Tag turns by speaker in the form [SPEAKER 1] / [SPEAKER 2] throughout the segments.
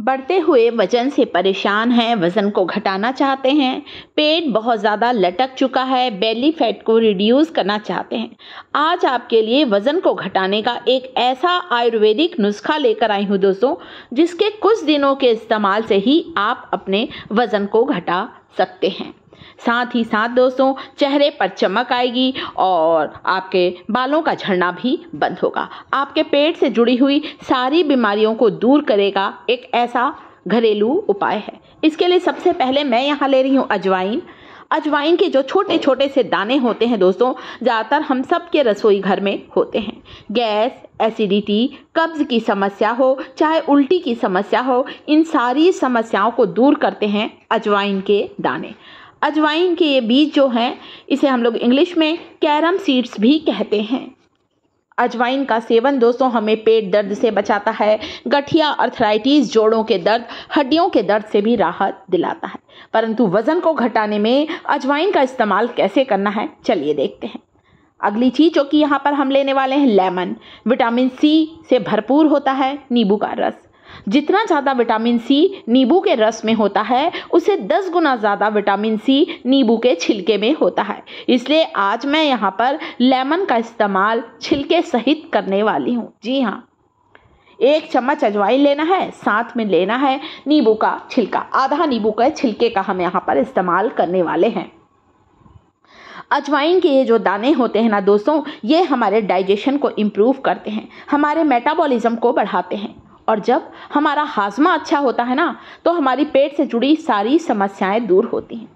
[SPEAKER 1] बढ़ते हुए वजन से परेशान हैं वज़न को घटाना चाहते हैं पेट बहुत ज़्यादा लटक चुका है बेली फैट को रिड्यूस करना चाहते हैं आज आपके लिए वज़न को घटाने का एक ऐसा आयुर्वेदिक नुस्खा लेकर आई हूँ दोस्तों जिसके कुछ दिनों के इस्तेमाल से ही आप अपने वज़न को घटा सकते हैं साथ ही साथ दोस्तों चेहरे पर चमक आएगी और आपके बालों का झड़ना भी बंद होगा आपके पेट से जुड़ी हुई सारी बीमारियों को दूर करेगा एक ऐसा घरेलू उपाय है इसके लिए सबसे पहले मैं यहाँ ले रही हूँ अजवाइन अजवाइन के जो छोटे छोटे से दाने होते हैं दोस्तों ज़्यादातर हम सब के रसोई घर में होते हैं गैस एसिडिटी कब्ज की समस्या हो चाहे उल्टी की समस्या हो इन सारी समस्याओं को दूर करते हैं अजवाइन के दाने अजवाइन के ये बीज जो हैं इसे हम लोग इंग्लिश में कैरम सीड्स भी कहते हैं अजवाइन का सेवन दोस्तों हमें पेट दर्द से बचाता है गठिया अर्थराइटिस जोड़ों के दर्द हड्डियों के दर्द से भी राहत दिलाता है परंतु वजन को घटाने में अजवाइन का इस्तेमाल कैसे करना है चलिए देखते हैं अगली चीज जो कि यहाँ पर हम लेने वाले हैं लेमन विटामिन सी से भरपूर होता है नींबू का रस जितना ज़्यादा विटामिन सी नींबू के रस में होता है उसे दस गुना ज़्यादा विटामिन सी नींबू के छिलके में होता है इसलिए आज मैं यहाँ पर लेमन का इस्तेमाल छिलके सहित करने वाली हूँ जी हाँ एक चम्मच अजवाइन लेना है साथ में लेना है नींबू का छिलका आधा नींबू का छिलके का हम यहाँ पर इस्तेमाल करने वाले हैं अजवाइन के ये जो दाने होते हैं ना दोस्तों ये हमारे डाइजेशन को इम्प्रूव करते हैं हमारे मेटाबॉलिज्म को बढ़ाते हैं और जब हमारा हाजमा अच्छा होता है ना तो हमारी पेट से जुड़ी सारी समस्याएं दूर होती हैं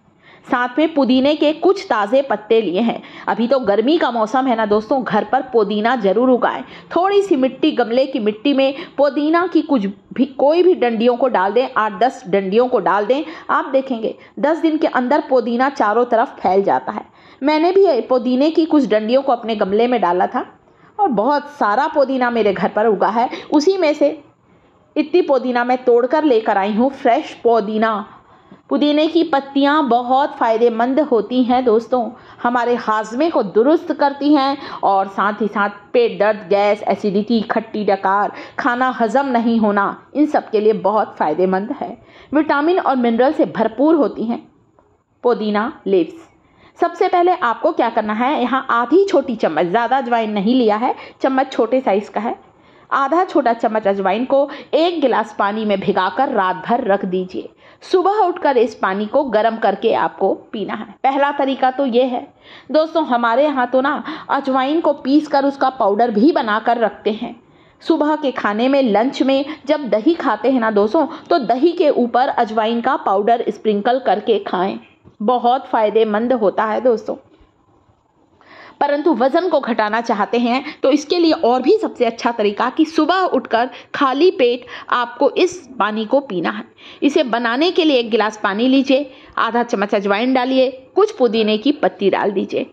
[SPEAKER 1] साथ में पुदीने के कुछ ताज़े पत्ते लिए हैं अभी तो गर्मी का मौसम है ना दोस्तों घर पर पुदीना जरूर उगाएं थोड़ी सी मिट्टी गमले की मिट्टी में पुदीना की कुछ भी कोई भी डंडियों को डाल दें आठ दस डंडियों को डाल दें आप देखेंगे दस दिन के अंदर पुदीना चारों तरफ फैल जाता है मैंने भी पुदीने की कुछ डंडियों को अपने गमले में डाला था और बहुत सारा पुदीना मेरे घर पर उगा है उसी में से इतनी पुदीना मैं तोड़ कर लेकर आई हूँ फ्रेश पुदीना पुदीने की पत्तियाँ बहुत फ़ायदेमंद होती हैं दोस्तों हमारे हाजमे को दुरुस्त करती हैं और साथ ही साथ पेट दर्द गैस एसिडिटी खट्टी डकार खाना हजम नहीं होना इन सब के लिए बहुत फ़ायदेमंद है विटामिन और मिनरल से भरपूर होती हैं पुदीना लिप्स सबसे पहले आपको क्या करना है यहाँ आधी छोटी चम्मच ज़्यादा अजवाइन नहीं लिया है चम्मच छोटे साइज़ का है आधा छोटा चम्मच अजवाइन को एक गिलास पानी में भिगाकर रात भर रख दीजिए सुबह उठकर इस पानी को गर्म करके आपको पीना है पहला तरीका तो ये है दोस्तों हमारे यहाँ तो ना अजवाइन को पीस कर उसका पाउडर भी बनाकर रखते हैं सुबह के खाने में लंच में जब दही खाते हैं ना दोस्तों तो दही के ऊपर अजवाइन का पाउडर स्प्रिंकल करके खाएं बहुत फ़ायदेमंद होता है दोस्तों परंतु वज़न को घटाना चाहते हैं तो इसके लिए और भी सबसे अच्छा तरीका कि सुबह उठकर खाली पेट आपको इस पानी को पीना है इसे बनाने के लिए एक गिलास पानी लीजिए आधा चम्मच अजवाइन डालिए कुछ पुदीने की पत्ती डाल दीजिए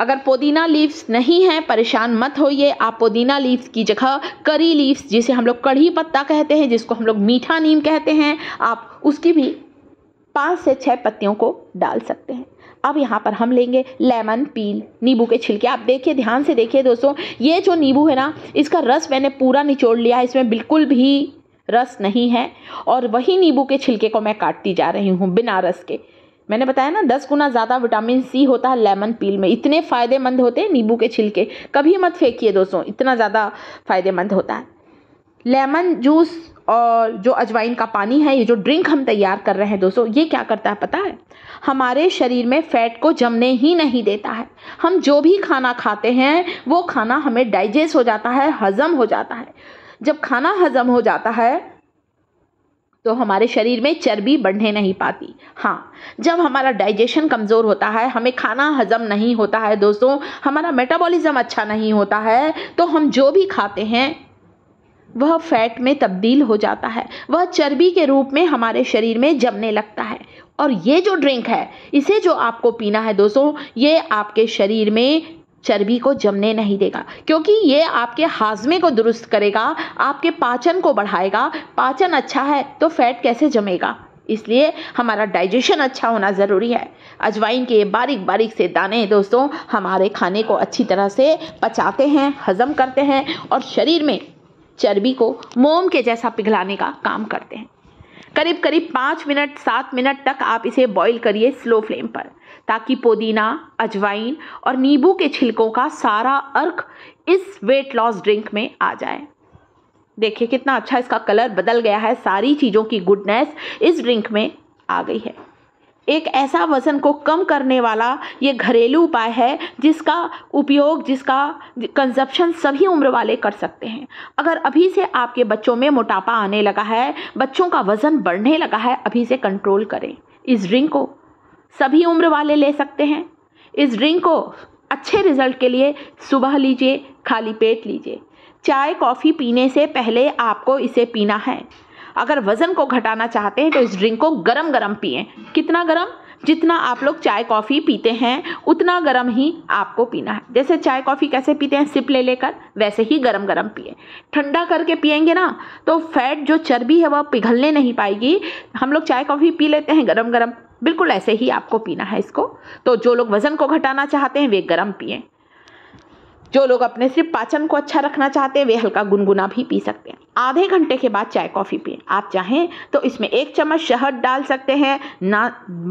[SPEAKER 1] अगर पुदीना लीव्स नहीं है परेशान मत होइए आप पुदीना लीव्स की जगह करी लीव्स जिसे हम लोग कढ़ी पत्ता कहते हैं जिसको हम लोग मीठा नीम कहते हैं आप उसकी भी पाँच से छः पत्तियों को डाल सकते हैं अब यहाँ पर हम लेंगे लेमन पील नींबू के छिलके आप देखिए ध्यान से देखिए दोस्तों ये जो नींबू है ना इसका रस मैंने पूरा निचोड़ लिया है इसमें बिल्कुल भी रस नहीं है और वही नींबू के छिलके को मैं काटती जा रही हूँ बिना रस के मैंने बताया ना दस गुना ज़्यादा विटामिन सी होता है लेमन पील में इतने फ़ायदेमंद होते हैं नींबू के छिलके कभी मत फेंकिए दोस्तों इतना ज़्यादा फ़ायदेमंद होता है लेमन जूस और जो अजवाइन का पानी है ये जो ड्रिंक हम तैयार कर रहे हैं दोस्तों ये क्या करता है पता है हमारे शरीर में फैट को जमने ही नहीं देता है हम जो भी खाना खाते हैं वो खाना हमें डाइजेस्ट हो जाता है हजम हो जाता है जब खाना हजम हो जाता है तो हमारे शरीर में चर्बी बढ़ने नहीं पाती हाँ जब हमारा डाइजेशन कमज़ोर होता है हमें खाना हजम नहीं होता है दोस्तों हमारा मेटाबॉलिज्म अच्छा नहीं होता है तो हम जो भी खाते हैं वह फैट में तब्दील हो जाता है वह चर्बी के रूप में हमारे शरीर में जमने लगता है और ये जो ड्रिंक है इसे जो आपको पीना है दोस्तों ये आपके शरीर में चर्बी को जमने नहीं देगा क्योंकि ये आपके हाजमे को दुरुस्त करेगा आपके पाचन को बढ़ाएगा पाचन अच्छा है तो फैट कैसे जमेगा इसलिए हमारा डाइजेशन अच्छा होना ज़रूरी है अजवाइन के बारीक बारीक से दाने दोस्तों हमारे खाने को अच्छी तरह से पचाते हैं हज़म करते हैं और शरीर में चर्बी को मोम के जैसा पिघलाने का काम करते हैं करीब करीब पाँच मिनट सात मिनट तक आप इसे बॉईल करिए स्लो फ्लेम पर ताकि पुदीना अजवाइन और नींबू के छिलकों का सारा अर्क इस वेट लॉस ड्रिंक में आ जाए देखिए कितना अच्छा इसका कलर बदल गया है सारी चीज़ों की गुडनेस इस ड्रिंक में आ गई है एक ऐसा वज़न को कम करने वाला ये घरेलू उपाय है जिसका उपयोग जिसका कंजप्शन सभी उम्र वाले कर सकते हैं अगर अभी से आपके बच्चों में मोटापा आने लगा है बच्चों का वज़न बढ़ने लगा है अभी से कंट्रोल करें इस ड्रिंक को सभी उम्र वाले ले सकते हैं इस ड्रिंक को अच्छे रिजल्ट के लिए सुबह लीजिए खाली पेट लीजिए चाय कॉफ़ी पीने से पहले आपको इसे पीना है अगर वजन को घटाना चाहते हैं तो इस ड्रिंक को गरम गरम पिए कितना गरम जितना आप लोग चाय कॉफ़ी पीते हैं उतना गरम ही आपको पीना है जैसे चाय कॉफ़ी कैसे पीते हैं सिप ले लेकर वैसे ही गरम गरम पिए ठंडा करके पियेंगे ना तो फैट जो चर्बी है वह पिघलने नहीं पाएगी हम लोग चाय कॉफ़ी पी लेते हैं गरम गरम बिल्कुल ऐसे ही आपको पीना है इसको तो जो लोग वज़न को घटाना चाहते हैं वे गरम पिएँ जो लोग अपने सिर्फ पाचन को अच्छा रखना चाहते हैं वे हल्का गुनगुना भी पी सकते हैं आधे घंटे के बाद चाय कॉफ़ी पिए आप चाहें तो इसमें एक चम्मच शहद डाल सकते हैं ना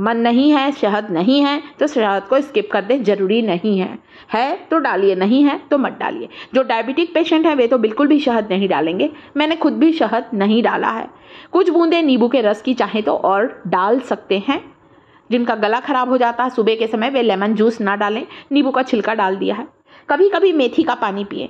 [SPEAKER 1] मन नहीं है शहद नहीं है तो शहद को स्किप कर दें ज़रूरी नहीं है है तो डालिए नहीं है तो मत डालिए जो डायबिटिक पेशेंट हैं वे तो बिल्कुल भी शहद नहीं डालेंगे मैंने खुद भी शहद नहीं डाला है कुछ बूंदे नींबू के रस की चाहें तो और डाल सकते हैं जिनका गला खराब हो जाता है सुबह के समय वे लेमन जूस ना डालें नींबू का छिलका डाल दिया है कभी कभी मेथी का पानी पिए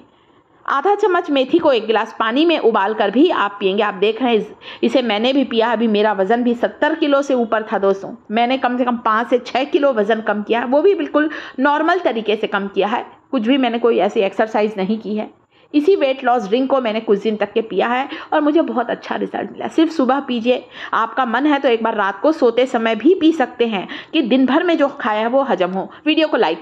[SPEAKER 1] आधा चम्मच मेथी को एक गिलास पानी में उबाल कर भी आप पियेंगे आप देख रहे हैं इसे मैंने भी पिया अभी मेरा वज़न भी सत्तर किलो से ऊपर था दोस्तों मैंने कम से कम पाँच से छः किलो वज़न कम किया है वो भी बिल्कुल नॉर्मल तरीके से कम किया है कुछ भी मैंने कोई ऐसी एक्सरसाइज नहीं की है इसी वेट लॉस ड्रिंक को मैंने कुछ दिन तक के पिया है और मुझे बहुत अच्छा रिजल्ट मिला सिर्फ सुबह पीजिए आपका मन है तो एक बार रात को सोते समय भी पी सकते हैं कि दिन भर में जो खाया है वो हजम हो वीडियो को लाइक